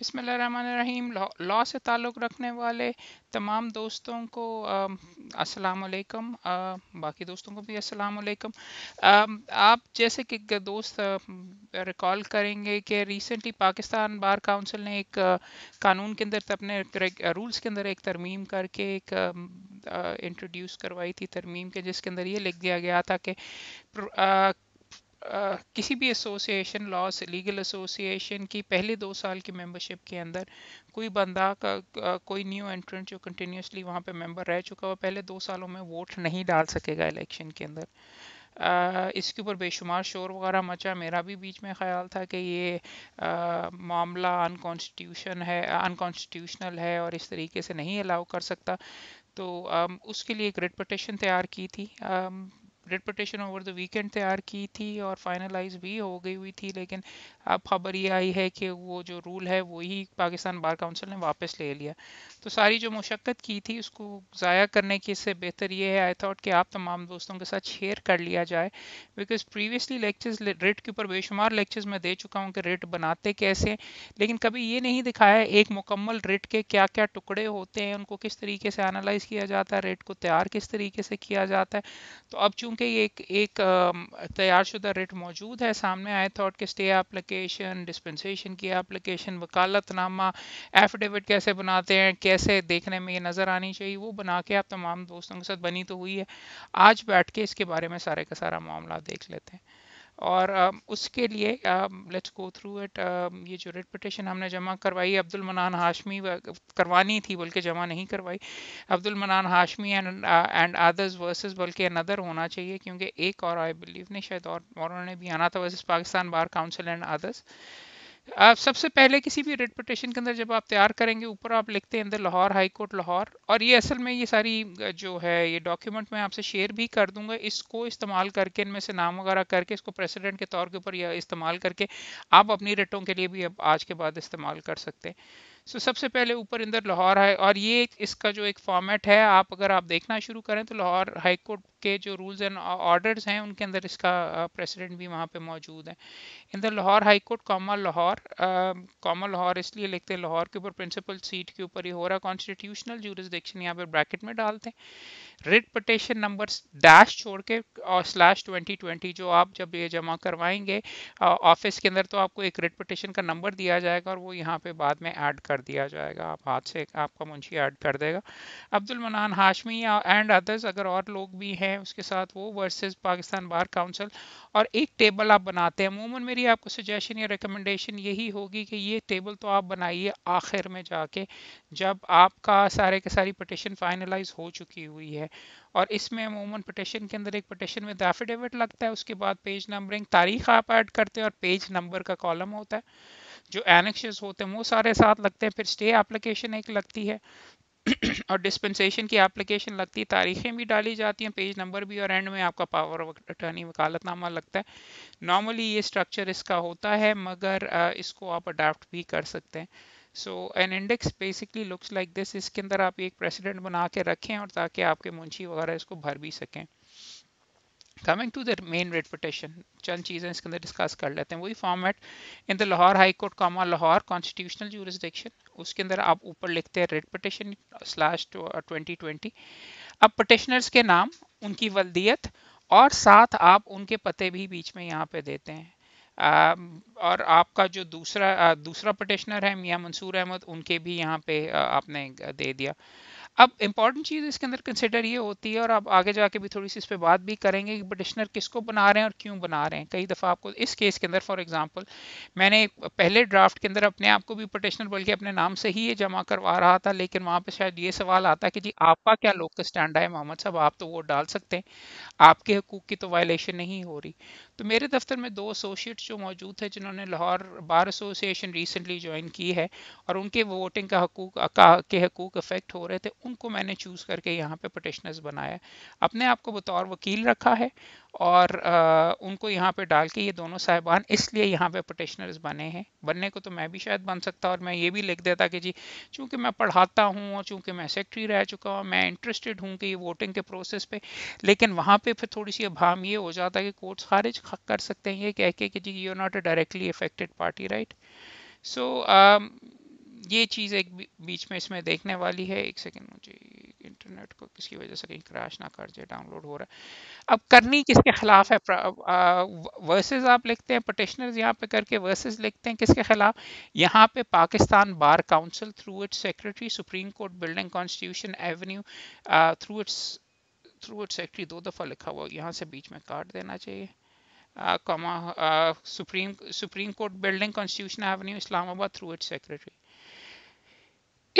बिसमीम लॉ से ताल्लुक़ रखने वाले तमाम दोस्तों को वालेकुम बाकी दोस्तों को भी वालेकुम आप जैसे कि दोस्त रिकॉल करेंगे कि रिसेंटली पाकिस्तान बार काउंसिल ने एक कानून के अंदर अपने रूल्स के अंदर एक तरमीम करके एक इंट्रोड्यूस करवाई थी तरमीम के जिसके अंदर ये लिख दिया गया था कि किसी भी एसोसिएशन लॉस लीगल एसोसिएशन की पहले दो साल की मेंबरशिप के अंदर कोई बंदा का, कोई न्यू एंट्रेंट जो कंटिन्यूसली वहाँ पे मेंबर रह चुका वो पहले दो सालों में वोट नहीं डाल सकेगा इलेक्शन के अंदर इसके ऊपर बेशुमार शोर वगैरह मचा मेरा भी बीच में ख्याल था कि ये मामला अनकॉन्स्टिट्यूशन है अनकॉन्स्टिट्यूशनल है और इस तरीके से नहीं अलाउ कर सकता तो उसके लिए एक रिट पटिशन तैयार की थी रिपोर्टेशन ओवर द वीकेंड तैयार की थी और फाइनलाइज भी हो गई हुई थी लेकिन अब खबर ये आई है कि वो जो रूल है वही पाकिस्तान बार काउंसिल ने वापस ले लिया तो सारी जो मशक्क़त की थी उसको ज़ाया करने की से बेहतर ये है आई थॉट कि आप तमाम दोस्तों के साथ शेयर कर लिया जाए बिकॉज प्रीवियसली लेक्चर्स रेट के ऊपर बेशुमार लेक्चर्स मैं दे चुका हूँ कि रेट बनाते कैसे लेकिन कभी ये नहीं दिखाया एक मुकम्मल रेट के क्या क्या टुकड़े होते हैं उनको किस तरीके से एनालाइज किया जाता है रेट को तैयार किस तरीके से किया जाता है तो अब चूँ चूंकि एक एक तैयार शुदा रिट मौजूद है सामने आए थॉट के स्टे एप्लीकेशन डिस्पेंसेशन की एप्लीकेशन वकालतनामा एफिडेविट कैसे बनाते हैं कैसे देखने में ये नज़र आनी चाहिए वो बना के आप तमाम दोस्तों के साथ बनी तो हुई है आज बैठ के इसके बारे में सारे का सारा मामला देख लेते हैं और उसके लिए लेट्स गो थ्रू इट ये जो रेड पटिशन हमने जमा करवाई अब्दुल मनान हाशमी करवानी थी बल्कि जमा नहीं करवाई Abdul Manan Hashmi and and others versus बल्कि अनदर होना चाहिए क्योंकि एक और आई बिलीव नहीं शायद और, और उन्होंने भी आना था versus Pakistan bar council and others आप सबसे पहले किसी भी रेट पटिशन के अंदर जब आप तैयार करेंगे ऊपर आप लिखते हैं अंदर लाहौर हाई कोर्ट लाहौर और ये असल में ये सारी जो है ये डॉक्यूमेंट मैं आपसे शेयर भी कर दूंगा इसको इस्तेमाल करके इनमें से नाम वगैरह करके इसको प्रेसिडेंट के तौर के ऊपर इस्तेमाल करके आप अपनी रेटों के लिए भी अब आज के बाद इस्तेमाल कर सकते हैं सो so, सबसे पहले ऊपर इंदर लाहौर हाई और ये इसका जो एक फॉर्मेट है आप अगर आप देखना शुरू करें तो लाहौर हाई कोर्ट के जो रूल्स एंड ऑर्डर्स हैं उनके अंदर इसका प्रेसिडेंट भी वहाँ पे मौजूद है in the Lahore high court comma Lahore comma Lahore इसलिए लिखते हैं लाहौर के ऊपर प्रिंसिपल सीट के ऊपर ही हो रहा कॉन्स्टिट्यूशनल जूरिस्डिक्शन यहाँ पर ब्रैकेट में डालते हैं रिट पटेशन नंबर डैश छोड़ के और स्लैश ट्वेंटी ट्वेंटी जो आप जब ये जमा करवाएंगे ऑफिस के अंदर तो आपको एक रिट पटेशन का नंबर दिया जाएगा और वो यहाँ पे बाद में ऐड कर दिया जाएगा आप हाथ से आपका मुंशी ऐड कर देगा अब्दुल मनान हाशमी एंड अदर्स अगर और लोग भी हैं उसके साथ वो वर्सेज़ पाकिस्तान बार काउंसिल और एक टेबल आप बनाते हैं अमूमन मेरी आपको सजेशन या रिकमेंडेशन यही होगी कि ये टेबल तो आप बनाइए आखिर में जाके जब आपका सारे के सारी पटिशन फाइनलाइज हो चुकी हुई है है और इसमें अमूमन पटेशन के अंदर एक पटेशन में एफिडेविट लगता है उसके बाद पेज नंबरिंग तारीख आप ऐड करते हैं और पेज नंबर का कॉलम होता है जो एनेक्शेज होते हैं वो सारे साथ लगते हैं फिर स्टे एप्लीकेशन एक लगती है और डिस्पेंसेशन की एप्लीकेशन लगती है तारीखें भी डाली जाती हैं पेज नंबर भी और एंड में आपका पावर अटर्नी वकालतनामा लगता है नॉर्मली ये स्ट्रक्चर इसका होता है मगर इसको आप अडाप्ट भी कर सकते हैं so an index basically looks like this इसके अंदर आप एक प्रेसिडेंट बना के रखें और ताकि आपके मुंशी वगैरह इसको भर भी सकें coming to the main writ petition चंद चीज़ें इसके अंदर डिस्कस कर लेते हैं वही format in the Lahore high court comma Lahore constitutional jurisdiction उसके अंदर आप ऊपर लिखते हैं writ petition slash twenty twenty अब पटिशनर्स के नाम उनकी वल्दियत और साथ आप उनके पते भी बीच में यहाँ पे देते हैं और आपका जो दूसरा दूसरा पटिशनर है मियाँ मंसूर अहमद उनके भी यहाँ पे आपने दे दिया अब इंपॉर्टेंट चीज़ इसके अंदर कंसिडर ये होती है और आप आगे जाके भी थोड़ी सी इस पर बात भी करेंगे कि पटिशनर किसको बना रहे हैं और क्यों बना रहे हैं कई दफ़ा आपको इस केस के अंदर फॉर एग्जांपल मैंने पहले ड्राफ्ट के अंदर अपने आप को भी पटिशनर बल्कि अपने नाम से ही ये जमा करवा रहा था लेकिन वहाँ पर शायद ये सवाल आता कि जी आपका क्या लोकल स्टैंड है मोहम्मद साहब आप तो वो डाल सकते हैं आपके हकूक़ की तो वायलेशन नहीं हो रही तो मेरे दफ्तर में दो एसोशिएट्स जो मौजूद है जिन्होंने Lahore bar association recently join की है और उनके वोटिंग का हकूक का के हकूक अफेक्ट हो रहे थे उनको मैंने चूज़ करके यहाँ पे पटिशनर्स बनाया अपने आप को बतौर वकील रखा है और आ, उनको यहाँ पे डाल के ये दोनों साहिबान इसलिए यहाँ पे पटिशनर्स बने हैं बनने को तो मैं भी शायद बन सकता और मैं ये भी लिख देता कि जी चूँकि मैं पढ़ाता हूँ और चूँकि मैं सेक्रेटरी रह चुका हूँ मैं इंटरेस्टेड हूँ कि ये वोटिंग के प्रोसेस पे लेकिन वहाँ पे फिर थोड़ी सी अभाम ये हो जाता कि कोर्ट्स खारिज कर सकते हैं ये कह के कि जी you are not a directly affected party right so ये चीज़ एक बीच में इसमें देखने वाली है एक सेकेंड मुझे इंटरनेट को किसी वजह से कहीं क्रैश ना कर जाए डाउनलोड हो रहा है अब करनी किसके खिलाफ है वर्सेस आप लिखते हैं पटिशनर्स यहाँ पे करके वर्सेस लिखते हैं किसके खिलाफ यहाँ पे Pakistan bar council through its secretary supreme court building constitution avenue through its through its secretary दो दफ़ा लिखा हुआ यहाँ से बीच में काट देना चाहिए comma supreme supreme court building constitution avenue Islamabad through its secretary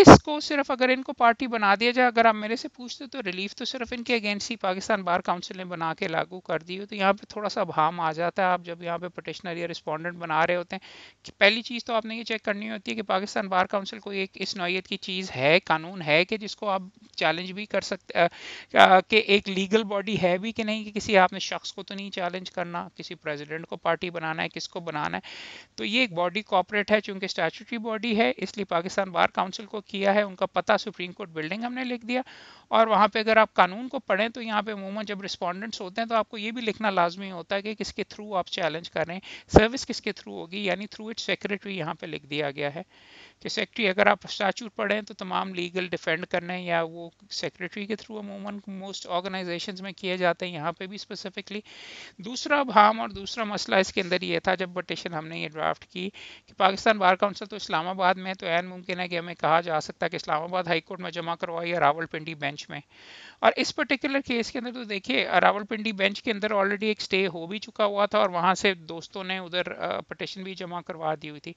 इसको सिर्फ अगर इनको पार्टी बना दिया जाए अगर आप मेरे से पूछते तो रिलीफ तो सिर्फ इनके अगेंस्ट ही पाकिस्तान बार काउंसिल ने बना के लागू कर दी हो तो यहाँ पे थोड़ा सा भाम आ जाता है आप जब यहाँ पे पटिशनर या रिस्पॉन्डेंट बना रहे होते हैं कि पहली चीज़ तो आपने ये चेक करनी होती है कि पाकिस्तान बार काउंसिल कोई एक इस नोयीत की चीज़ है कानून है कि जिसको आप चैलेंज भी कर सकते कि एक लीगल बॉडी है भी कि नहीं कि किसी आपने शख्स को तो नहीं चैलेंज करना किसी प्रेजिडेंट को पार्टी बनाना है किसको बनाना है तो ये एक बॉडी कॉपरेट है चूँकि स्टैचूटरी बॉडी है इसलिए पाकिस्तान बार काउंसिल को किया है उनका पता सुप्रीम कोर्ट बिल्डिंग हमने लिख दिया और वहाँ पे अगर आप कानून को पढ़ें तो यहाँ पे अमूमन जब रिस्पॉन्डेंट्स होते हैं तो आपको ये भी लिखना लाजमी होता है कि किसके थ्रू आप चैलेंज कर रहे हैं सर्विस किसके थ्रू होगी यानी थ्रू इट सेक्रेटरी यहाँ पे लिख दिया गया है कि सेक्रेटरी अगर आप स्टैचूट पढ़ें तो तमाम लीगल डिफेंड करने या वो सेक्रेटरी के थ्रू अमूमन मोस्ट ऑर्गेनाइजेशंस में किए जाते हैं यहाँ पे भी स्पेसिफिकली दूसरा भाम और दूसरा मसला इसके अंदर ये था जब पटिशन हमने ये ड्राफ्ट की कि पाकिस्तान बार काउंसिल तो इस्लामाबाद में है तो एन मुमकिन है कि हमें कहा जा सकता है कि इस्लामाबाद हाईकोर्ट में जमा करवाई या रावलपिंडी बेंच में और इस पर्टिकुलर केस के अंदर तो देखिए रावलपिंडी बेंच के अंदर ऑलरेडी एक स्टे हो भी चुका हुआ था और वहाँ से दोस्तों ने उधर पटिशन भी जमा करवा दी हुई थी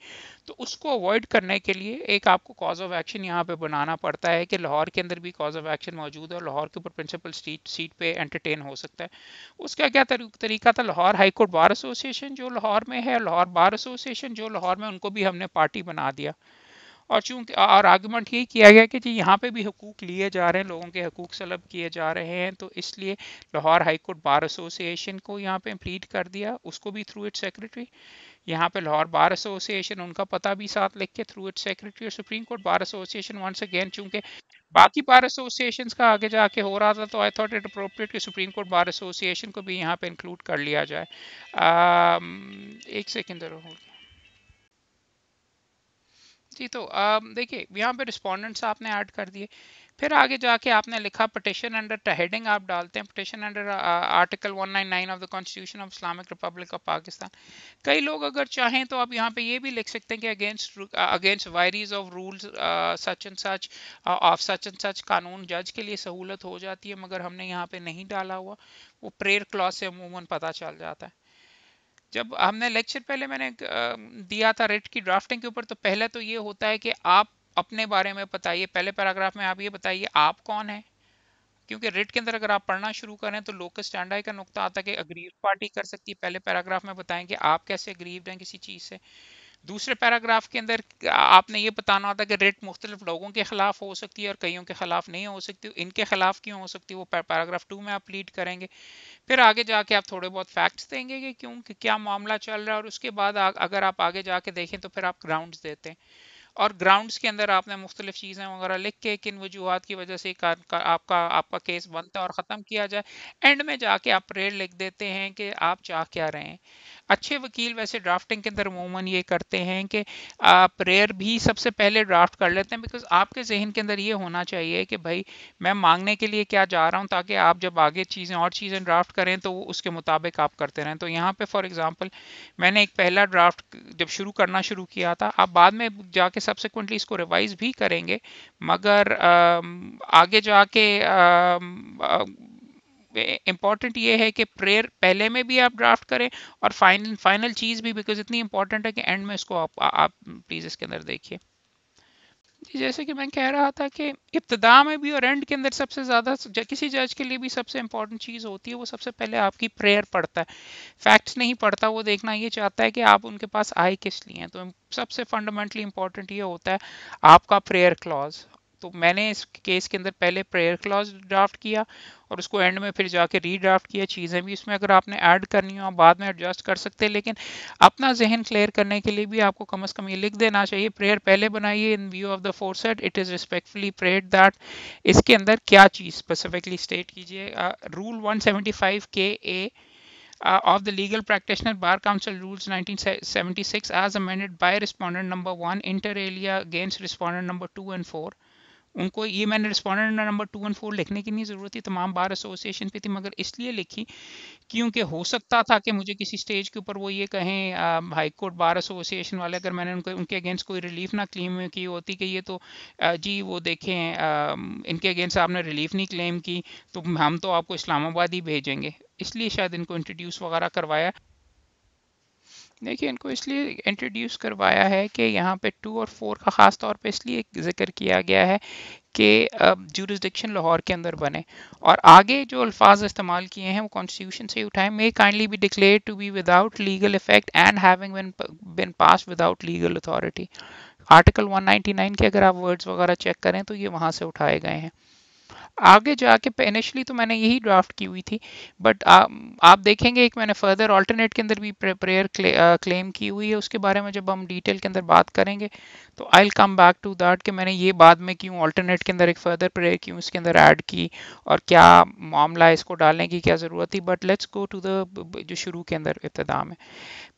तो उसको अवॉइड करने के लिए एक आपको कॉज ऑफ एक्शन यहाँ पे बनाना पड़ता है कि लाहौर के अंदर भी कॉज ऑफ एक्शन मौजूद है और लाहौर के ऊपर प्रिंसिपल सीट सीट पे एंटरटेन हो सकता है उसका क्या तरीका था लाहौर हाईकोर्ट बार एसोसिएशन जो लाहौर में है लाहौर बार एसोसिएशन जो लाहौर में उनको भी हमने पार्टी बना दिया और चूंकि और आर्गूमेंट यही किया गया कि जी यहाँ पे भी हकूक लिए जा रहे हैं लोगों के हकूक सलब किए जा रहे हैं तो इसलिए लाहौर हाईकोर्ट बार एसोसिएशन को यहाँ पे इम्प्लीट कर दिया उसको भी थ्रू इट सेक्रेटरी यहाँ पे लाहौर बार एसोसिएशन उनका पता भी साथ लिख के थ्रू इट सेक्रेटरी और supreme court bar association once again चूंकि बाकी बार एसोसिएशन का आगे जाके हो रहा था तो आई थॉट इट अप्रोप्रिएट कि सुप्रीम कोर्ट बार एसोसिएशन को भी यहाँ पे इंक्लूड कर लिया जाए आ, um, एक सेकेंड जरूर जी तो um, देखिए यहाँ पे रिस्पोंडेंट्स आपने ऐड कर दिए फिर आगे जाके आपने लिखा पटिशन अंडर हेडिंग आप डालते हैं petition under article 199 of the constitution of Islamic republic of Pakistan कई लोग अगर चाहें तो आप यहाँ पे ये भी लिख सकते हैं कि against against vires of rules such and such of such and such कानून जज के लिए सहूलत हो जाती है मगर हमने यहाँ पे नहीं डाला हुआ वो प्रेयर क्लॉज से अमूमन पता चल जाता है जब हमने लेक्चर पहले मैंने uh, दिया था रेट की ड्राफ्टिंग के ऊपर तो पहला तो ये होता है कि आप अपने बारे में बताइए पहले पैराग्राफ में आप ये बताइए आप कौन है क्योंकि रिट के अंदर अगर आप पढ़ना शुरू करें तो लोकल स्टैंडाई का नुकता आता है कि अग्रीव पार्टी कर सकती है पहले पैराग्राफ में बताएं कि आप कैसे अग्रीव हैं किसी चीज़ से दूसरे पैराग्राफ के अंदर आपने ये बताना होता है कि रेट मुख्तलिफ लोगों के खिलाफ हो सकती है और कईयों के खिलाफ नहीं हो सकती इनके खिलाफ क्यों हो सकती है वो पैराग्राफ टू में आप लीड करेंगे फिर आगे जाके आप थोड़े बहुत फैक्ट्स देंगे कि क्यों कि क्या मामला चल रहा है और उसके बाद अगर आप आगे जाके देखें तो फिर आप ग्राउंड देते हैं और ग्राउंड्स के अंदर आपने मुख्तलिफ चीज़ें वगैरह लिख के किन वजूहत की वजह से का, का, आपका आपका केस बनता है और ख़त्म किया जाए एंड में जाके आप रेड लिख देते हैं कि आप चाह क्या रहे हैं अच्छे वकील वैसे ड्राफ्टिंग के अंदर अमूमन ये करते हैं कि आप भी सबसे पहले ड्राफ्ट कर लेते हैं बिकॉज आपके जहन के अंदर ये होना चाहिए कि भाई मैं मांगने के लिए क्या जा रहा हूँ ताकि आप जब आगे चीज़ें और चीज़ें ड्राफ्ट करें तो उसके मुताबिक आप करते रहें तो यहाँ पर फॉर एग्ज़ाम्पल मैंने एक पहला ड्राफ्ट जब शुरू करना शुरू किया था आप बाद में जाके सब्सिक्वेंटली इसको रिवाइज भी करेंगे मगर आगे जाके इंपॉर्टेंट ये है कि प्रेयर पहले में भी आप ड्राफ्ट करें और फाइनल फाइनल चीज़ भी बिकॉज इतनी इंपॉर्टेंट है कि एंड में इसको आप, आप प्लीज़ इसके अंदर देखिए जैसे कि मैं कह रहा था कि इब्तदा में भी और एंड के अंदर सबसे ज़्यादा किसी जज के लिए भी सबसे इंपॉर्टेंट चीज़ होती है वो सबसे पहले आपकी प्रेयर पढ़ता है फैक्ट्स नहीं पढ़ता वो देखना ये चाहता है कि आप उनके पास आए किस लिए हैं तो सबसे फंडामेंटली इंपॉर्टेंट ये होता है आपका प्रेयर क्लॉज तो मैंने इस केस के अंदर पहले प्रेयर क्लॉज ड्राफ्ट किया और उसको एंड में फिर जाके रीड्राफ्ट किया चीज़ें भी उसमें अगर आपने ऐड करनी हो आप बाद में एडजस्ट कर सकते हैं लेकिन अपना जहन क्लियर करने के लिए भी आपको कम अज़ कम ये लिख देना चाहिए प्रेयर पहले बनाइए in view of the foresaid it is respectfully prayed that इसके अंदर क्या चीज़ स्पेसिफिकली स्टेट कीजिए रूल वन के A Uh, of the legal practitioner bar council rules 1976 as amended by respondent number 1 inter alia against respondent number 2 and उनको ये मैंने respondent number two one four लिखने की नहीं ज़रूरत थी तमाम बार एसोसिएशन पे थी मगर इसलिए लिखी क्योंकि हो सकता था कि मुझे किसी स्टेज के ऊपर वो ये कहें हाई कोर्ट बार एसोसिएशन वाले अगर मैंने उनको उनके अगेंस्ट कोई रिलीफ ना क्लेम की होती कि ये तो जी वो देखें इनके अगेंस्ट आपने रिलीफ नहीं क्लेम की तो हम तो आपको इस्लामाबाद ही भेजेंगे इसलिए शायद इनको इंट्रोड्यूस वगैरह करवाया देखिए इनको इसलिए इंट्रोड्यूस करवाया है कि यहाँ पे टू और फोर का ख़ास तौर पे इसलिए जिक्र किया गया है कि जूरिस्डिक्शन लाहौर के अंदर बने और आगे जो अल्फाज इस्तेमाल किए हैं वो कॉन्स्टिट्यूशन से उठाए may kindly be declare to be without legal effect and having been pass without legal authority article 199 के अगर आप वर्ड्स वगैरह चेक करें तो ये वहाँ से उठाए गए हैं आगे जाके इनिशली तो मैंने यही ड्राफ्ट की हुई थी बट आ, आप देखेंगे एक मैंने फर्दर ऑल्टरनेट के अंदर भी प्रेयर क्लेम की हुई है उसके बारे में जब हम डिटेल के अंदर बात करेंगे तो I come back to that कि मैंने ये बाद में क्यों ऑल्टरनेट के अंदर एक फर्दर प्रेयर क्यों इसके अंदर ऐड की और क्या मामला है इसको डालने की क्या ज़रूरत थी but let's go to the जो शुरू के अंदर इब्तदा में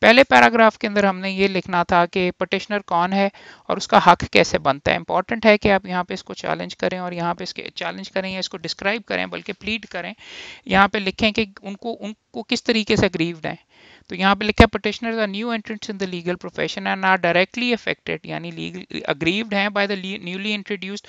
पहले पैराग्राफ के अंदर हमने ये लिखना था कि पटिशनर कौन है और उसका हक कैसे बनता है इंपॉर्टेंट है कि आप यहाँ पे इसको चैलेंज करें और यहाँ पे इसके चैलेंज करें करें या इसको डिस्क्राइब करें बल्कि प्लीड करें यहाँ पे लिखें कि उनको उनको किस तरीके से अग्रीव्ड हैं तो यहाँ पे लिखा है petitioner are new entrants in the legal profession and are directly affected यानी लीगल अग्रीव्ड हैं by the newly introduced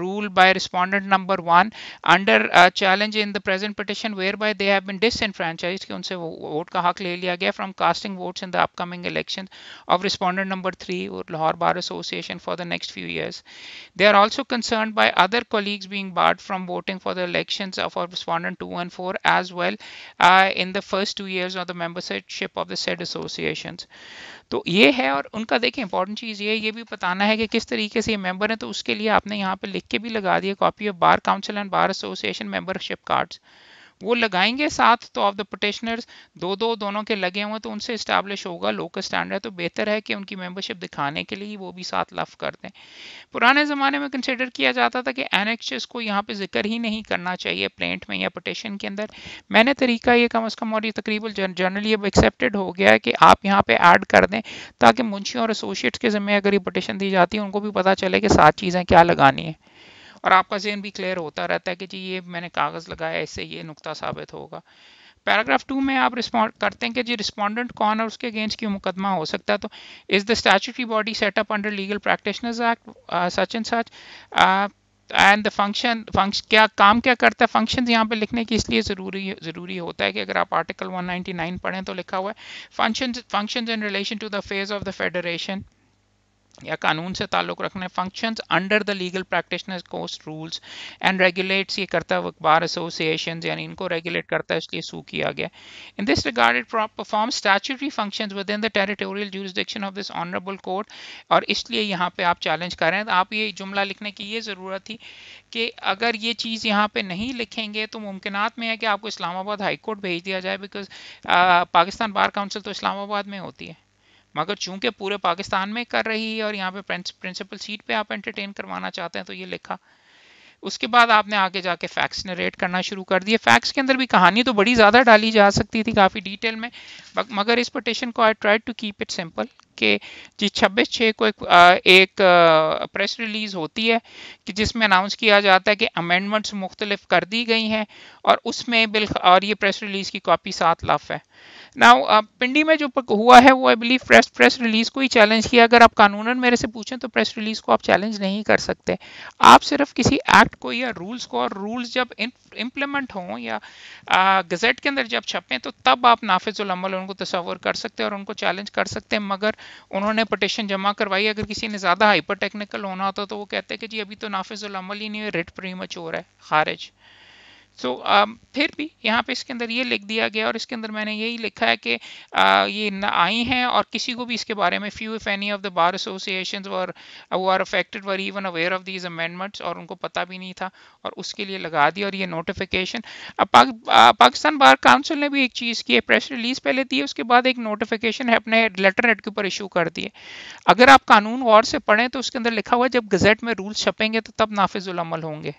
rule by respondent number one under challenge in the present petition whereby they have been disenfranchise कि उनसे vote का हक ले लिया गया from casting votes in the upcoming election of respondent number three और Lahore bar association for the next few years they are also concern by other colleagues being barred from voting for the election of respondent two and four as well in the first two year years of the membership of the said association तो ये है और उनका देखिए important चीज़ ये है ये भी बताना है कि किस तरीके से ये मेंबर हैं तो उसके लिए आपने यहाँ पे लिख के भी लगा दिया copy of bar council and bar association membership cards वो लगाएंगे साथ तो ऑफ द पटिशनर्स दो दो दोनों के लगे हुए तो उनसे इस्टेब्लिश होगा लोकल स्टैंडर्ड तो बेहतर है कि उनकी मेंबरशिप दिखाने के लिए वो भी साथ लफ कर दें पुराने ज़माने में कंसिडर किया जाता था कि एनेक्शस को यहाँ पे जिक्र ही नहीं करना चाहिए प्लेंट में या पटिशन के अंदर मैंने तरीका ये कम अज़ कम और ये तकरीबन जनरली अब एक्सेप्टेड हो गया है कि आप यहाँ पर ऐड कर दें ताकि मुंशी और एसोशिएट्स के ज़िम्मे अगर ये पटिशन दी जाती है उनको भी पता चले कि सात चीज़ें क्या लगानी है और आपका जहन भी क्लियर होता रहता है कि जी ये मैंने कागज़ लगाया इससे ये नुकता साबित होगा पैराग्राफ टू में आप रिस्पॉन्ड करते हैं कि जी रिस्पॉन्डेंट कौन और उसके अगेंस्ट क्यों मुकदमा हो सकता है तो is the statutory body set up under legal practitioners act such and such and the function function क्या काम क्या करता है फंक्शन यहाँ पे लिखने की इसलिए ज़रूरी ज़रूरी होता है कि अगर आप आर्टिकल 199 पढ़ें तो लिखा हुआ है function function in relation to the phase of the federation या कानून से ताल्लुक़ रखने functions under the legal practice course rules and regulates ये करता है बार एसोसिएशन यानी इनको रेगुलेट करता है इसलिए सू किया गया in this regard it perform statutory functions within the territorial jurisdiction of this honourable court और इसलिए यहाँ पे आप चैलेंज कर रहे हैं तो आप ये जुमला लिखने की ये ज़रूरत थी कि अगर ये चीज़ यहाँ पे नहीं लिखेंगे तो मुमकिन में है कि आपको इस्लामाबाद हाई कोर्ट भेज दिया जाए बिकॉज पाकिस्तान बार काउंसिल तो इस्लामाबाद में होती है मगर चूंकि पूरे पाकिस्तान में कर रही है और यहाँ पे प्रिंसिपल सीट पे आप एंटरटेन करवाना चाहते हैं तो ये लिखा उसके बाद आपने आगे जाके फैक्ट्स नरेट करना शुरू कर दिए फैक्ट्स के अंदर भी कहानी तो बड़ी ज़्यादा डाली जा सकती थी काफ़ी डिटेल में मगर इस पटिशन को I tried to keep it simple के जी छब्बीस छः को एक, आ, एक आ, प्रेस रिलीज़ होती है कि जिसमें अनाउंस किया जाता है कि अमेंडमेंट्स मुख्तलिफ कर दी गई हैं और उसमें बिल और ये प्रेस रिलीज़ की कॉपी सात लाफ है ना पिंडी में जो हुआ है वो I believe press press release को ही चैलेंज किया अगर आप कानूनन मेरे से पूछें तो प्रेस रिलीज़ को आप चैलेंज नहीं कर सकते आप सिर्फ किसी एक्ट को या रूल्स को और रूल्स जब इम्प्लीमेंट हों या गज़ट के अंदर जब छपें तो तब आप नाफिजुलमल उनको तस्वर कर सकते हैं और उनको चैलेंज कर सकते हैं मगर उन्होंने पटिशन जमा करवाई अगर किसी ने ज़्यादा हाइपर टेक्निकल होना होता तो वो कहते हैं कि जी अभी तो नाफिजुल अमल ही नहीं है रिट प्रीमच हो रहा है खारिज सो so, um, फिर भी यहाँ पे इसके अंदर ये लिख दिया गया और इसके अंदर मैंने यही लिखा है कि uh, ये न आई हैं और किसी को भी इसके बारे में few if any of the bar association were वो are affected were even aware of these amendments और उनको पता भी नहीं था और उसके लिए लगा दिया और ये नोटिफिकेशन अब पाक, पाकिस्तान बार काउंसिल ने भी एक चीज़ की है प्रेस रिलीज पहले दी उसके बाद एक नोटिफिकेशन है अपने लेटर हेड के ऊपर इशू कर दिए अगर आप कानून गौर से पढ़ें तो उसके अंदर लिखा हुआ है जब गजट में रूल्स छपेंगे तो तब नाफिजुलमल होंगे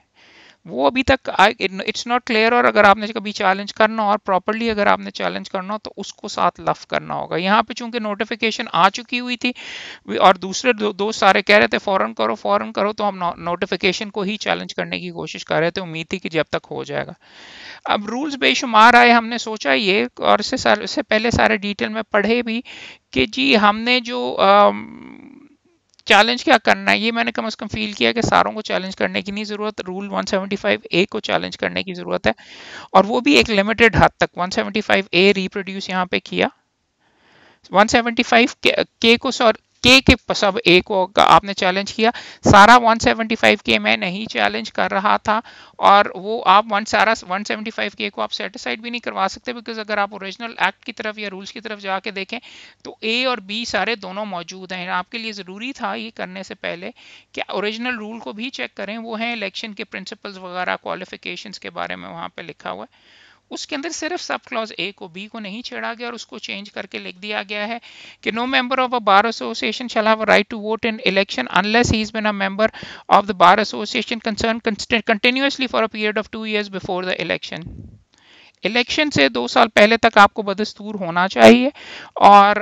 वो अभी तक इट्स नॉट क्लियर और अगर आपने कभी चैलेंज करना हो और प्रॉपरली अगर आपने चैलेंज करना हो तो उसको साथ लफ करना होगा यहाँ पे चूंकि नोटिफिकेशन आ चुकी हुई थी और दूसरे दो, दो सारे कह रहे थे फौरन करो फौरन करो तो हम नोटिफिकेशन को ही चैलेंज करने की कोशिश कर रहे थे उम्मीद थी कि जब तक हो जाएगा अब रूल्स बेशुमार आए हमने सोचा ये और इससे इससे पहले सारे डिटेल में पढ़े भी कि जी हमने जो चैलेंज क्या करना है ये मैंने कम से कम फील किया कि सारों को चैलेंज करने की नहीं ज़रूरत रूल 175 ए को चैलेंज करने की ज़रूरत है और वो भी एक लिमिटेड हद तक 175 ए रिप्रोड्यूस यहाँ पे किया 175 के, के को सॉरी के के सब ए को आपने चैलेंज किया सारा 175 के मैं नहीं चैलेंज कर रहा था और वो आप वन सारा 175 के को आप सेटिसाइड भी नहीं करवा सकते बिकॉज अगर आप ओरिजिनल एक्ट की तरफ या रूल्स की तरफ जाके देखें तो ए और बी सारे दोनों मौजूद हैं आपके लिए ज़रूरी था ये करने से पहले कि ओरिजिनल रूल को भी चेक करें वो हैं इलेक्शन के प्रिंसिपल्स वगैरह क्वालिफिकेशन के बारे में वहाँ पर लिखा हुआ है उसके अंदर सिर्फ सब क्लॉज ए को बी को नहीं छेड़ा गया और उसको चेंज करके लिख दिया गया है कि no member of a bar association shall have right to vote in election unless he is been a member of the bar association concern continuously for a period of two years before the election election से दो साल पहले तक आपको बदस्तूर होना चाहिए और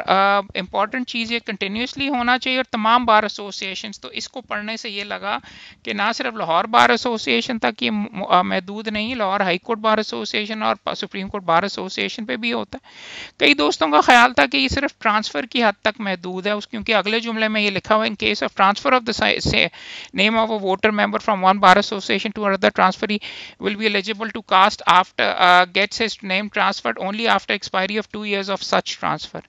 important चीज़ ये कंटिन्यूसली होना चाहिए और तमाम बार एसोसिएशन तो इसको पढ़ने से ये लगा कि ना सिर्फ लाहौर बार एसोसिएशन तक ये महदूद नहीं Lahore high court bar association और सुप्रीम कोर्ट बार एसोसिएशन पे भी होता है कई दोस्तों का ख्याल था कि ये सिर्फ ट्रांसफ़र की हद तक महदूद है उस क्योंकि अगले जुमले में ये लिखा हुआ in case of transfer of the name of a voter member from one bar association to other transfer will be eligible to cast after get gets his name transferred only after expiry of two years of such transfer.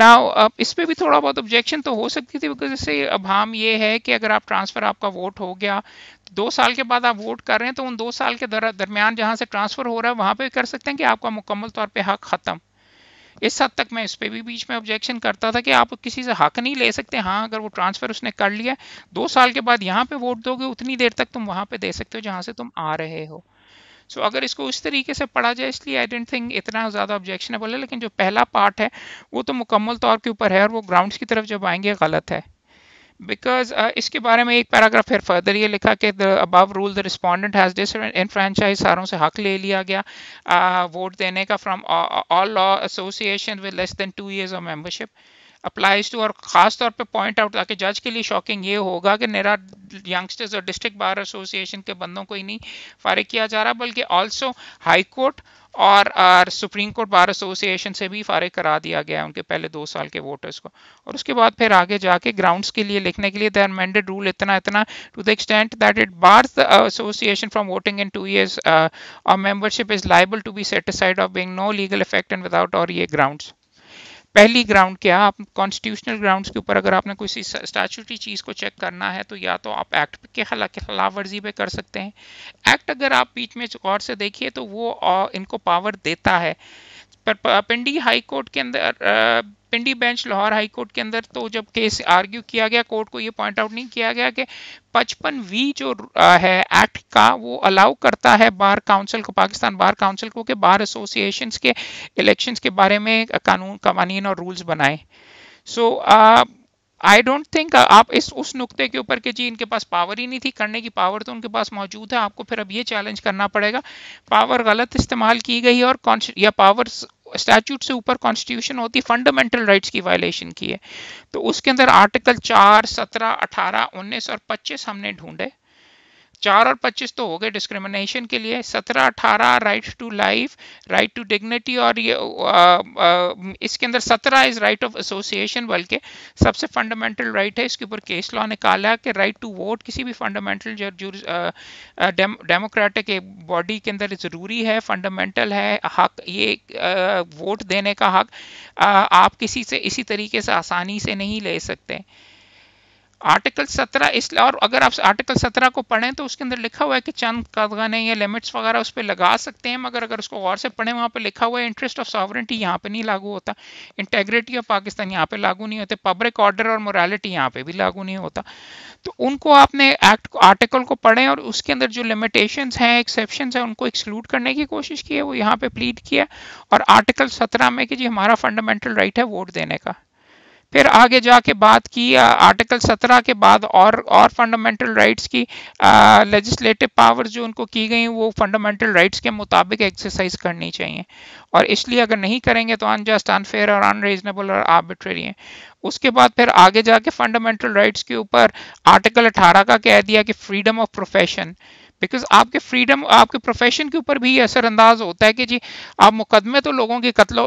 Now uh, इस पर भी थोड़ा बहुत objection तो हो सकती थी because जैसे अब हम ये है कि अगर आप ट्रांसफ़र आपका वोट हो गया तो दो साल के बाद आप वोट कर रहे हैं तो उन दो साल के दर, दरमियान जहाँ से ट्रांसफ़र हो रहा है वहाँ पे कर सकते हैं कि आपका मुकम्मल तौर पे हक ख़त्म इस हद तक मैं इस पर भी बीच में ऑब्जेक्शन करता था कि आप किसी से हक नहीं ले सकते हाँ अगर वो ट्रांसफ़र उसने कर लिया दो साल के बाद यहाँ पर वोट दोगे उतनी देर तक तुम वहाँ पर दे सकते हो जहाँ से तुम आ रहे हो सो so, अगर इसको इस तरीके से पढ़ा जाए इसलिए आई डेंट थिंक इतना ज़्यादा ऑब्जेक्शनेबल है लेकिन जो पहला पार्ट है वो तो मुकम्मल तौर के ऊपर है और वो ग्राउंड्स की तरफ जब आएंगे गलत है बिकॉज uh, इसके बारे में एक पैराग्राफ फिर फर्दर ये लिखा कि the above rule the respondent has disfranchise सारों से हक ले लिया गया uh, वोट देने का from all law association with less than two years of membership applies to और ख़ास तौर पे पॉइंट आउट ताकि जज के लिए शॉकिंग ये होगा कि निरा यंगस्टर्स और डिस्ट्रिक्ट बार एसोसिएशन के बंदों को ही नहीं फारिग किया जा रहा बल्कि ऑल्सो हाई कोर्ट और सुप्रीम कोर्ट बार एसोसिएशन से भी फारिग करा दिया गया उनके पहले दो साल के वोटर्स को और उसके बाद फिर आगे जाके ग्राउंड्स के लिए लिखने के लिए आर एमेंडेड रूल इतना इतना to the extent that it bar the association from voting in two years और membership is liable to be set aside of being no legal effect and without और ये ग्राउंड्स पहली ground क्या आप constitutional grounds के ऊपर अगर आपने कोई स्टैचूटरी चीज़ को चेक करना है तो या तो आप एक्ट के खिलाफ वर्जी पे कर सकते हैं एक्ट अगर आप बीच में गौर से देखिए तो वो इनको पावर देता है पर पिंडी हाई कोर्ट के अंदर Pindi bench Lahore high court के अंदर तो जब केस आर्ग्यू किया गया कोर्ट को ये पॉइंट आउट नहीं किया गया कि पचपन वी जो है एक्ट का वो अलाउ करता है बार काउंसिल को पाकिस्तान बार काउंसिल को कि बार एसोसिएशन के इलेक्शंस के बारे में कानून कवानीन और रूल्स बनाए so so, uh, I don't think आप इस उस नुक्ते के ऊपर के जी इनके पास पावर ही नहीं थी करने की पावर तो उनके पास मौजूद है आपको फिर अब ये चैलेंज करना पड़ेगा पावर गलत इस्तेमाल की गई है और या पावर स्टैट्यूट से ऊपर कॉन्स्टिट्यूशन होती फंडामेंटल राइट्स की वायलेशन की है तो उसके अंदर आर्टिकल चार सत्रह अठारह उन्नीस और पच्चीस हमने ढूंढे चार और पच्चीस तो हो गए डिस्क्रिमिनेशन के लिए सत्रह अठारह right to life right to dignity और ये आ, आ, इसके अंदर सत्रह इज राइट ऑफ एसोसिएशन बल्कि सबसे फंडामेंटल राइट है इसके ऊपर केस लॉ निकाला कि राइट टू वोट किसी भी फंडामेंटल डेमोक्रेटिक बॉडी के अंदर ज़रूरी है फंडामेंटल है हक ये वोट देने का हक आप किसी से इसी तरीके से आसानी से नहीं ले सकते आर्टिकल 17 इसलिए और अगर आप आर्टिकल 17 को पढ़ें तो उसके अंदर लिखा हुआ है कि चंद कदगने या लिमिट्स वगैरह उस पर लगा सकते हैं मगर अगर उसको गौर से पढ़ें वहाँ पे लिखा हुआ है इंटरेस्ट ऑफ सॉवरेंटी यहाँ पे नहीं लागू होता इंटेग्रिटी ऑफ पाकिस्तान यहाँ पे लागू नहीं होते पब्लिक ऑर्डर और मोरालिटी यहाँ पर भी लागू नहीं होता तो उनको आपने एक्ट आर्टिकल को पढ़ें और उसके अंदर जो लिमिटेशन हैं एक्सेप्शन हैं उनको एक्सक्लूड करने की कोशिश की है वो यहाँ पर प्लीड किया और आर्टिकल सत्रह में कि जी हमारा फंडामेंटल राइट है वोट देने का फिर आगे जाके बात की आर्टिकल 17 के बाद और और फंडामेंटल राइट्स की लेजिस्लेटिव पावर जो उनको की गई वो फंडामेंटल राइट्स के मुताबिक एक्सरसाइज करनी चाहिए और इसलिए अगर नहीं करेंगे तो अनजस्ट अनफेयर और अनरीजनेबल और आर्बिट्रेरी है उसके बाद फिर आगे जाके फंडामेंटल राइट्स के ऊपर आर्टिकल 18 का कह दिया कि फ्रीडम ऑफ प्रोफेशन बिकॉज आपके फ्रीडम आपके प्रोफेशन के ऊपर भी असरअंदाज होता है कि जी आप मुकदमे तो लोगों के कत्लो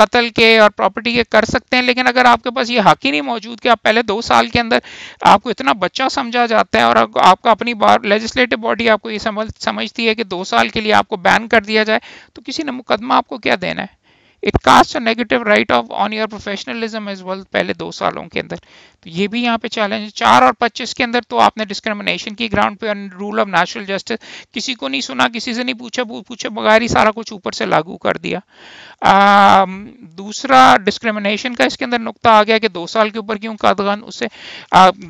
कत्ल के और प्रॉपर्टी के कर सकते हैं लेकिन अगर आपके पास ये हक ही नहीं मौजूद कि आप पहले दो साल के अंदर आपको इतना बच्चा समझा जाता है और आपका अपनी बार लेजिस्लेटिव बॉडी आपको ये समझ समझती है कि दो साल के लिए आपको बैन कर दिया जाए तो किसी ने मुकदमा आपको क्या देना है it cast a negative write off on your professionalism as well पहले दो सालों के अंदर तो ये भी यहाँ पे चैलेंज है चार और पच्चीस के अंदर तो आपने डिस्क्रिमिनेशन की ग्राउंड पे रूल ऑफ नेशनल जस्टिस किसी को नहीं सुना किसी से नहीं पूछा पूछे बगैर ही सारा कुछ ऊपर से लागू कर दिया आ, दूसरा डिस्क्रिमिनेशन का इसके अंदर नुकता आ गया कि दो साल के ऊपर क्यों कादगान उससे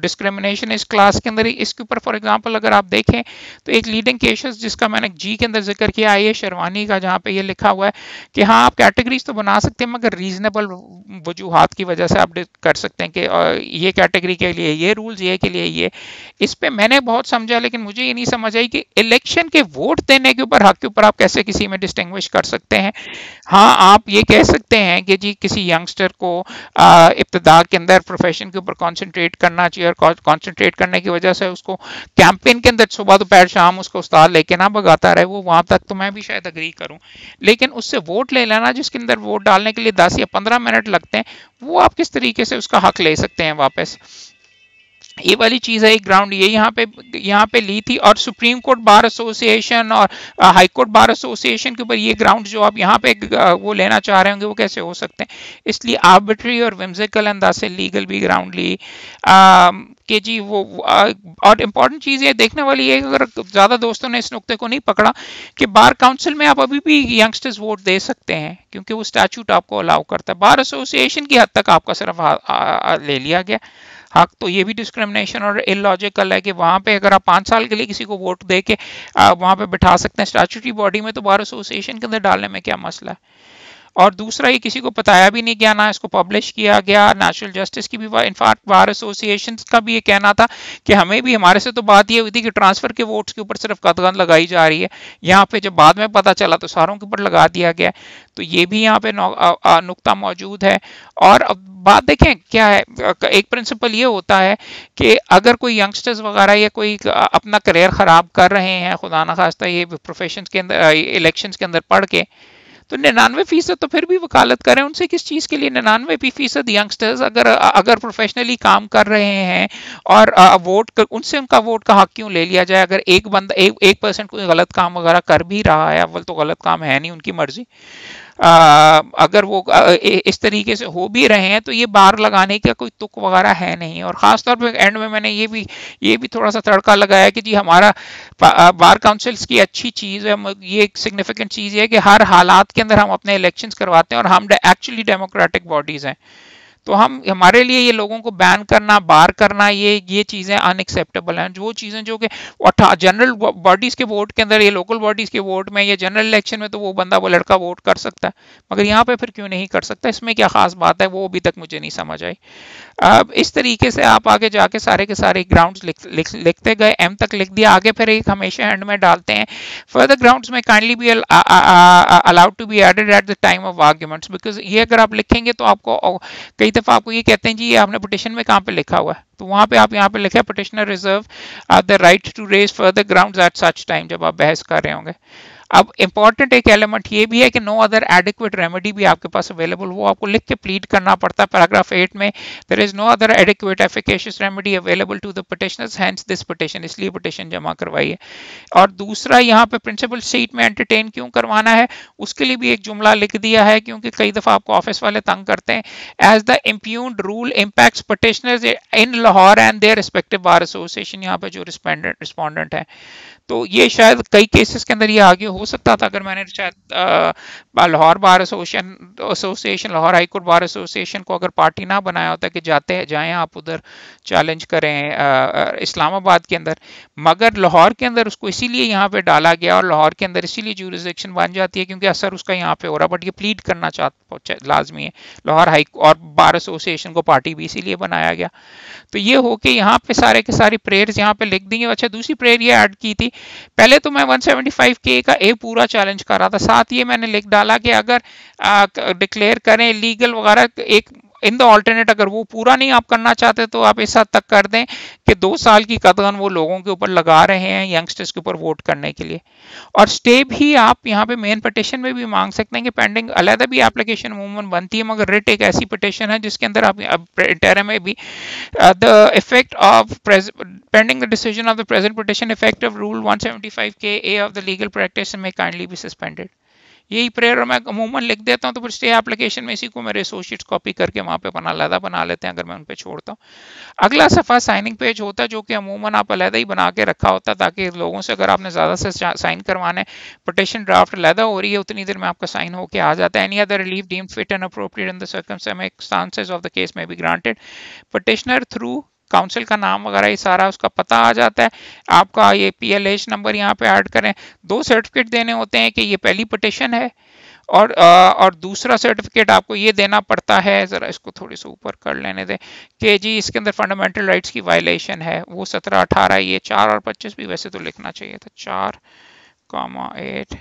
डिस्क्रिमिनेशन इस क्लास के अंदर इसके ऊपर फॉर एग्जाम्पल अगर आप देखें तो एक लीडिंग केसेस जिसका मैंने जी के अंदर जिक्र किया आई है शेरवानी का जहाँ पे ये लिखा हुआ है कि हाँ आप कैटेगरी कैटेगरीज तो बना सकते हैं मगर रीजनेबल वजूहत की वजह से आप कर सकते हैं कि ये कैटेगरी के लिए ये रूल्स ये के लिए ये इस पर मैंने बहुत समझा लेकिन मुझे ये नहीं समझ आई कि इलेक्शन के वोट देने के ऊपर हक के ऊपर आप कैसे किसी में डिस्टिंग्विश कर सकते हैं हाँ आप ये कह सकते हैं कि जी किसी यंगस्टर को इब्तदा के अंदर प्रोफेशन के ऊपर कॉन्सेंट्रेट करना चाहिए और कॉन्सेंट्रेट करने की वजह से उसको कैंपेन के अंदर सुबह दोपहर शाम उसको उस्ताद लेके ना भगाता रहे वो वहाँ तक तो मैं भी शायद अग्री करूँ लेकिन उससे वोट ले लेना जिसके अंदर वोट डालने के लिए दस या पंद्रह मिनट लगते हैं वो आप किस तरीके से उसका हक ले सकते हैं वापस ये वाली चीज़ है एक ग्राउंड ये यहाँ पे यहाँ पे ली थी और सुप्रीम कोर्ट बार एसोसिएशन और हाई कोर्ट बार एसोसिएशन के ऊपर ये ग्राउंड जो आप यहाँ पे वो लेना चाह रहे होंगे वो कैसे हो सकते हैं इसलिए आर्बिट्री और विम्जिकल अंदाज से लीगल भी ग्राउंड ली कि जी वो और इम्पॉर्टेंट चीज़ ये देखने वाली है अगर ज़्यादा दोस्तों ने इस नुकते को नहीं पकड़ा कि बार काउंसिल में आप अभी भी यंगस्टर्स वोट दे सकते हैं क्योंकि वो स्टैचूट आपको अलाउ करता है बार एसोसिएशन की हद तक आपका सिर्फ ले लिया गया हक हाँ, तो ये भी डिस्क्रिमिनेशन और इलॉजिकल है कि वहाँ पे अगर आप पाँच साल के लिए किसी को वोट दे के वहाँ पर बिठा सकते हैं स्टैचूटरी बॉडी में तो बार एसोसिएशन के अंदर डालने में क्या मसला है और दूसरा ये किसी को बताया भी नहीं गया ना इसको पब्लिश किया गया नेशनल जस्टिस की भी इनफैक्ट बार एसोसिएशन का भी ये कहना था कि हमें भी हमारे से तो बात ये हुई थी कि ट्रांसफर के वोट्स के ऊपर सिर्फ कदगन लगाई जा रही है यहाँ पे जब बाद में पता चला तो सारों के ऊपर लगा दिया गया तो ये भी यहाँ पे नुकता मौजूद है और अब बात देखें क्या है एक प्रिंसिपल ये होता है कि अगर कोई यंगस्टर्स वगैरह या कोई अपना करियर ख़राब कर रहे हैं खुदा ना खास्ता ये प्रोफेशन के अंदर इलेक्शन के अंदर पढ़ के तो निन्यानवे फीसद तो फिर भी वकालत करें उनसे किस चीज़ के लिए निन्यानवे फीसद यंगस्टर्स अगर अगर प्रोफेशनली काम कर रहे हैं और वोट कर, उनसे उनका वोट का हक क्यों ले लिया जाए अगर एक बंदा एक, एक परसेंट कोई गलत काम वगैरह कर भी रहा है अव्वल तो गलत काम है नहीं उनकी मर्जी अगर वो इस तरीके से हो भी रहे हैं तो ये बार लगाने का कोई तुक वगैरह है नहीं और तौर पर एंड में मैंने ये भी ये भी थोड़ा सा तड़का लगाया कि जी हमारा बार काउंसिल्स की अच्छी चीज़ है ये एक सिग्निफिकेंट चीज़ है कि हर हालात के अंदर हम अपने इलेक्शंस करवाते हैं और हम एक्चुअली डेमोक्रेटिक बॉडीज़ हैं तो हम हमारे लिए ये लोगों को बैन करना बार करना ये ये चीज़ें अनएक्सेप्टेबल हैं जो चीज़ें जो कि जनरल बॉडीज़ के वोट के अंदर ये लोकल बॉडीज़ के वोट में या जनरल इलेक्शन में तो वो बंदा वो लड़का वोट कर सकता है मगर यहाँ पे फिर क्यों नहीं कर सकता इसमें क्या ख़ास बात है वो अभी तक मुझे नहीं समझ आई अब इस तरीके से आप आगे जाके सारे के सारे ग्राउंड लिखते गए एम तक लिख दिया आगे फिर एक हमेशा एंड में डालते हैं फर्दर ग्राउंड में kindly be allowed to be added at the time of arguments because ये अगर आप लिखेंगे तो आपको कई दफ़ा आपको ये कहते हैं जी ये आपने पोटेशन में कहाँ पे लिखा हुआ है तो वहाँ पे आप यहाँ पे लिखा है petitioner reserve are the right to raise for the ground at such time जब आप बहस कर रहे होंगे अब इंपॉर्टेंट एक एलिमेंट ये भी है कि नो अदर एडिक्वेट रेमेडी भी आपके पास अवेलेबल वो आपको लिख के प्लीड करना पड़ता है पैराग्राफ एट में there is no other adequate efficacious remedy available to the petitioners hence this petition इसलिए पटिशन जमा करवाई है और दूसरा यहाँ पे प्रिंसिपल सीट में एंटरटेन क्यों करवाना है उसके लिए भी एक जुमला लिख दिया है क्योंकि कई दफ़ा आपको ऑफिस वाले तंग करते हैं as the impugned rule impact petitioners in Lahore and their respective bar association यहाँ पे जो रिस्पॉन्डेंट है तो ये शायद कई केसेस के अंदर ये आगे हो सकता था अगर मैंने शायद Lahore bar association association Lahore high court bar association को अगर पार्टी ना बनाया होता कि जाते जाएं आप उधर चैलेंज करें इस्लामाबाद के अंदर मगर लाहौर के अंदर उसको इसीलिए यहाँ पे डाला गया और लाहौर के अंदर इसीलिए जूरिस्डिक्शन बन जाती है क्योंकि असर उसका यहाँ पे हो रहा बट ये प्लीड करना चाह लाजमी है लाहौर हाई और बार एसोसिएशन को पार्टी भी इसीलिए बनाया गया तो ये हो कि यहाँ पे सारे के सारे प्रेयर्स यहाँ पे लिख देंगे अच्छा दूसरी प्रेयर ये ऐड की थी पहले तो मैं 175 के का ए पूरा चैलेंज कर रहा था साथ ही मैंने लिख डाला कि अगर डिक्लेयर करें लीगल वगैरह एक इन द ऑल्टरनेट अगर वो पूरा नहीं आप करना चाहते तो आप इस हद तक कर दें कि दो साल की कदगन वो लोगों के ऊपर लगा रहे हैं यंगस्टर्स के ऊपर वोट करने के लिए और स्टे भी आप यहाँ पे मेन पटिशन में भी मांग सकते हैं कि पेंडिंग अलग भी एप्लीकेशन अमूमन बनती है मगर रिट एक ऐसी पटिशन है जिसके अंदर आप टेरम में भी the effect of pending the decision of the present petition effect of rule 175 के A of the legal practice में काइंडली भी सस्पेंडेड यही प्रेयर मैं अमूमन लिख देता हूँ तो फिर स्टे एप्लीकेशन में इसी को मेरे एसोशिएट्स कॉपी करके वहाँ पे बना अलहदा बना लेते हैं अगर मैं उन पर छोड़ता हूँ अगला सफ़ा साइनिंग पेज होता है जो कि अमूमन आप अलहदा ही बना के रखा होता है ताकि लोगों से अगर आपने ज़्यादा से साइन करवाने पटिशन ड्राफ्ट अलहदा हो रही है उतनी देर में आपका साइन होकर आ जाता है any other relief deem fit and appropriate in दर्कम सर्कमस्टांसेज ऑफ द केस में भी ग्रांटेड पटिशनर थ्रू काउंसिल का नाम वगैरह ये सारा उसका पता आ जाता है आपका ये पी एल नंबर यहाँ पे ऐड करें दो सर्टिफिकेट देने होते हैं कि ये पहली पटिशन है और आ, और दूसरा सर्टिफिकेट आपको ये देना पड़ता है ज़रा इसको थोड़ी सा ऊपर कर लेने दें कि जी इसके अंदर फंडामेंटल राइट्स की वायलेशन है वो सत्रह अठारह ये चार और पच्चीस भी वैसे तो लिखना चाहिए था चार कामा एट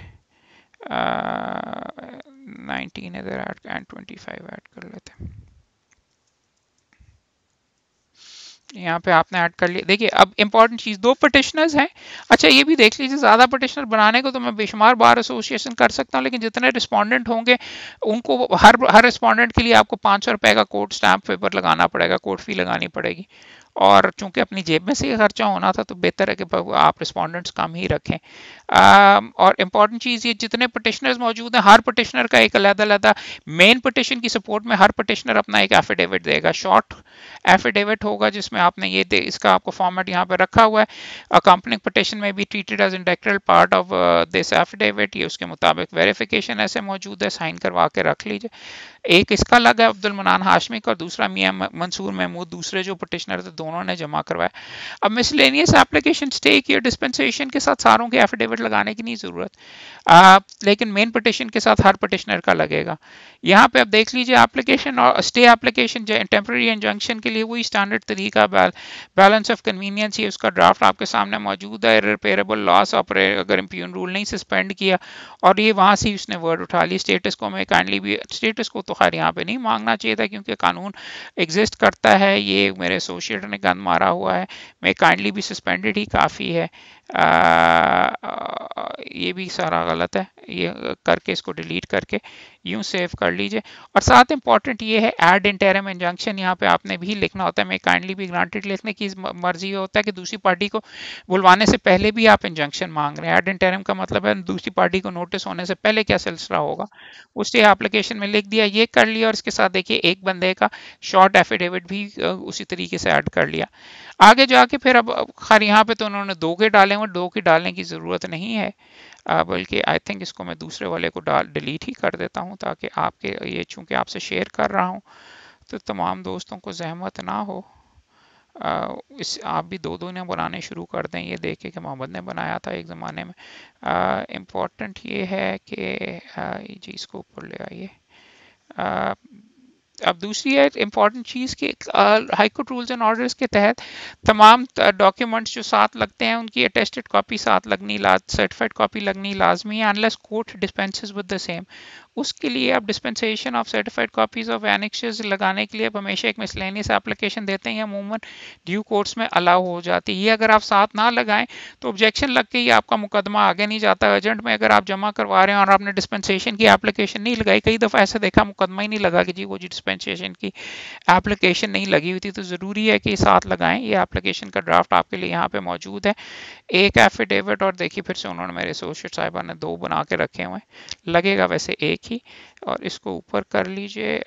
नाइनटीन इधर एंड ट्वेंटी फाइव ऐड कर लेते हैं यहाँ पे आपने ऐड कर लिया देखिए अब इंपॉर्टेंट चीज़ दो पटिशनर्स हैं अच्छा ये भी देख लीजिए ज़्यादा पटिशनर बनाने को तो मैं बेशुमार बार एसोसिएशन कर सकता हूँ लेकिन जितने रिस्पॉन्डेंट होंगे उनको हर हर रिस्पॉन्डेंट के लिए आपको पाँच सौ रुपये का कोर्ट स्टैम्प पेपर लगाना पड़ेगा कोर्ट फी लगानी पड़ेगी और चूंकि अपनी जेब में से ही खर्चा होना था तो बेहतर है कि आप रिस्पॉन्डेंट्स कम ही रखें आ, और इम्पॉर्टेंट चीज़ ये जितने पटिशनर्स मौजूद हैं हर पटिशनर का एक अलग अलग मेन पटिशन की सपोर्ट में हर पटिशनर अपना एक एफिडेविट देगा शॉर्ट एफिडेविट होगा जिसमें आपने ये दे, इसका आपको फॉर्मेट यहाँ पर रखा हुआ है अकाम्पनिंग पटिशन में भी treated as integral part of this affidavit ये उसके मुताबिक वेरीफिकेशन ऐसे मौजूद है साइन करवा के रख लीजिए एक इसका अलग है अब्दुल मनान हाशमी का और दूसरा मियाँ मंसूर महमूद दूसरे जो पटिशनर थे दोनों ने जमा करवाया अब मिसलेनियस एप्लीकेशन की और डिस्पेंसेशन के साथ सारों के एफिडेविट लगाने की नहीं ज़रूरत आप लेकिन मेन पटिशन के साथ हर पटिशनर का लगेगा यहाँ पे आप देख लीजिए एप्लीकेशन और स्टे एप्लीकेशन टेम्प्रेरी इंजंक्शन के लिए वही स्टैंडर्ड तरीका बैलेंस ऑफ कन्वीनियंस ही उसका ड्राफ्ट आपके सामने मौजूद है रिपेयरेबल लॉस ऑपरे अगर इम्प्यून रूल नहीं सस्पेंड किया और ये वहाँ से उसने वर्ड उठा ली स्टेटस को मैं काइंडली भी स्टेटस को तो खैर यहाँ पे नहीं मांगना चाहिए था क्योंकि कानून एग्जिस्ट करता है ये मेरे एसोसिएट ने गंद मारा हुआ है मैं काइंडली भी सस्पेंडेड ही काफ़ी है आ, ये भी सारा गलत है ये करके इसको डिलीट करके यूं सेव कर लीजिए और साथ इंपॉर्टेंट ये है एड इंटेरम इंजंक्शन यहाँ पे आपने भी लिखना होता है मैं काइंडली भी ग्रांटेड लिखने की मर्जी होता है कि दूसरी पार्टी को बुलवाने से पहले भी आप इंजंक्शन मांग रहे हैं एड इंटेरम का मतलब है दूसरी पार्टी को नोटिस होने से पहले क्या सिलसिला होगा उससे एप्लीकेशन में लिख दिया ये कर लिया और इसके साथ देखिए एक बंदे का शॉर्ट एफिडेविट भी उसी तरीके से ऐड कर लिया आगे जाके फिर अब खैर यहाँ पे तो उन्होंने दो के डाले वाले में दो की डालने की ज़रूरत नहीं है बल्कि आई थिंक इसको मैं दूसरे वाले को डाल डिलीट ही कर देता हूँ ताकि आपके ये चूँकि आपसे शेयर कर रहा हूँ तो तमाम दोस्तों को जहमत ना हो आ, इस आप भी दो दो ने बनाने शुरू कर दें ये देखे कि मोहम्मद ने बनाया था एक ज़माने में इम्पॉर्टेंट ये है कि जी इसको ऊपर ले आइए अब दूसरी है इम्पॉर्टेंट चीज़ कि high court rules and orders के तहत तमाम डॉक्यूमेंट्स जो साथ लगते हैं उनकी अटेस्टेड कॉपी साथ लगनी सर्टिफाइड कॉपी लगनी लाजमी है unless court dispenses with the same उसके लिए आप dispensation of certified copies of annexures लगाने के लिए आप हमेशा एक मिसलेनियस एप्लीकेशन देते हैं अमूमन ड्यू कोर्ट्स में अलाउ हो जाती है ये अगर आप साथ ना लगाएं तो ऑब्जेक्शन लग के ही आपका मुकदमा आगे नहीं जाता अर्जेंट में अगर आप जमा करवा रहे हैं और आपने डिस्पेंसेशन की एप्लीकेशन नहीं लगाई कई दफ़ा ऐसा देखा मुकदमा ही नहीं लगा कि जी वो जी डिस्पेंसेशन की एप्लीकेशन नहीं लगी हुई थी तो ज़रूरी है कि साथ लगाएं ये एप्लीकेशन का ड्राफ्ट आपके लिए यहाँ पर मौजूद है एक एफिडेविट और देखिए फिर से उन्होंने मेरे एसोशिएट साहिबा ने दो बना के रखे हुए हैं लगेगा वैसे एक लिखी और इसको ऊपर कर लीजिए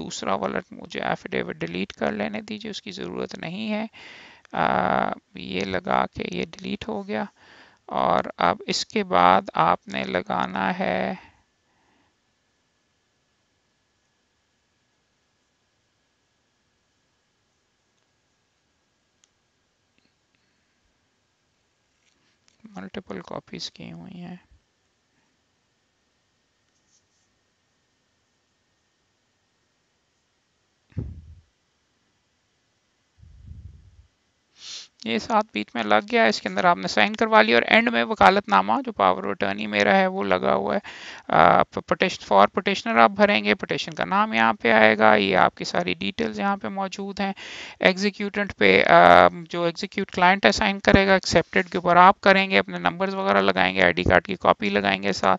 दूसरा वॉलेट मुझे एफिडेविट डिलीट कर लेने दीजिए उसकी ज़रूरत नहीं है आ, ये लगा के ये डिलीट हो गया और अब इसके बाद आपने लगाना है मल्टीपल कॉपीज़ की हुई हैं ये साथ बीच में लग गया इसके अंदर आपने साइन करवा लिया और एंड में वकालतनामा जो पावर अटर्नी मेरा है वो लगा हुआ है पटेश फॉर पटेशनर आप भरेंगे पटेशन का नाम यहाँ पे आएगा ये आपकी सारी डिटेल्स यहाँ पे मौजूद हैं एग्जीक्यूटेंट पे आ, जो एग्जीक्यूट क्लाइंट है साइन करेगा एक्सेप्टेड के ऊपर आप करेंगे अपने नंबर्स वगैरह लगाएंगे आई कार्ड की कॉपी लगाएंगे साथ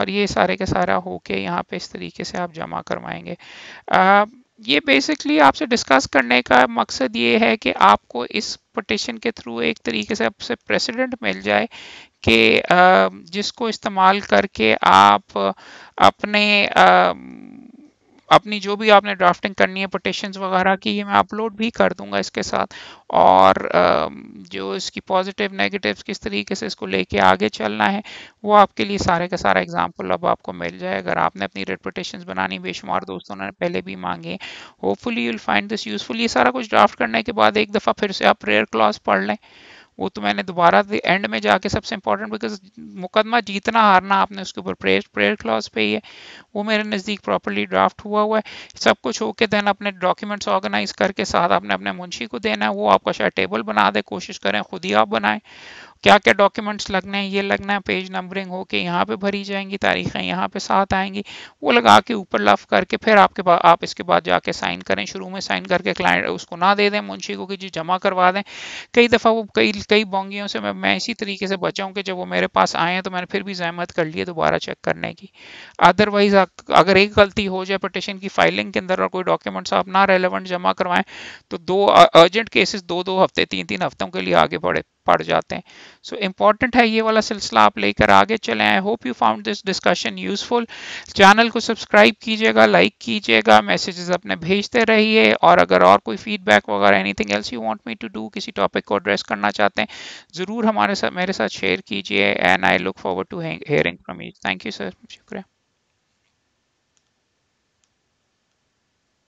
और ये सारे का सारा होके यहाँ पे इस तरीके से आप जमा करवाएंगे ये बेसिकली आपसे डिस्कस करने का मकसद ये है कि आपको इस पटिशन के थ्रू एक तरीके से आपसे प्रेसिडेंट मिल जाए कि जिसको इस्तेमाल करके आप अपने अपनी जो भी आपने ड्राफ्टिंग करनी है पोटेशन वगैरह की ये मैं अपलोड भी कर दूंगा इसके साथ और जो इसकी पॉजिटिव नेगेटिव किस तरीके से इसको लेके आगे चलना है वो आपके लिए सारे का सारा एग्जाम्पल अब आपको मिल जाए अगर आपने अपनी रेड बनानी बेशुमार दोस्तों ने पहले भी मांगे hopefully you'll find this useful ये सारा कुछ ड्राफ्ट करने के बाद एक दफ़ा फिर से आप प्रेयर क्लॉज पढ़ लें वो तो मैंने दोबारा एंड में जाके सबसे इंपॉर्टेंट बिकॉज मुकदमा जीतना हारना आपने उसके ऊपर प्रेयर प्रेयर क्लॉज पे ही है वो मेरे नज़दीक प्रॉपरली ड्राफ्ट हुआ हुआ है सब कुछ होके देन अपने डॉक्यूमेंट्स ऑर्गेनाइज करके साथ आपने अपने मुंशी को देना है वो आपका शायद टेबल बना दे कोशिश करें खुद ही आप बनाएं क्या क्या डॉक्यूमेंट्स लगने हैं ये लगना है पेज नंबरिंग हो के यहाँ पे भरी जाएंगी तारीखें यहाँ पे साथ आएंगी वो लगा के ऊपर लफ करके फिर आपके पास आप इसके बाद जाके साइन करें शुरू में साइन करके क्लाइंट उसको ना दे दें मुंशी को कि जी जमा करवा दें कई दफ़ा वो कई कई बोंगियों से मैं मैं इसी तरीके से बचाऊँ कि जब वो मेरे पास आए हैं तो मैंने फिर भी जहमत कर लिए दोबारा चेक करने की अदरवाइज अगर एक गलती हो जाए पटिशन की फाइलिंग के अंदर और कोई डॉक्यूमेंट्स आप ना रेलिवेंट जमा करवाएं तो दो अर्जेंट केसेस दो दो हफ्ते तीन तीन हफ्तों के लिए आगे बढ़े पढ़ जाते हैं सो so, इंपॉर्टेंट है ये वाला सिलसिला आप लेकर आगे चले I hope you found this discussion useful channel को सब्सक्राइब कीजिएगा लाइक कीजिएगा मैसेजेस अपने भेजते रहिए और अगर और कोई फीडबैक वगैरह anything else you want me to do किसी टॉपिक को एड्रेस करना चाहते हैं ज़रूर हमारे साथ मेरे साथ शेयर कीजिए and I look forward to hearing from you thank you sir शुक्रिया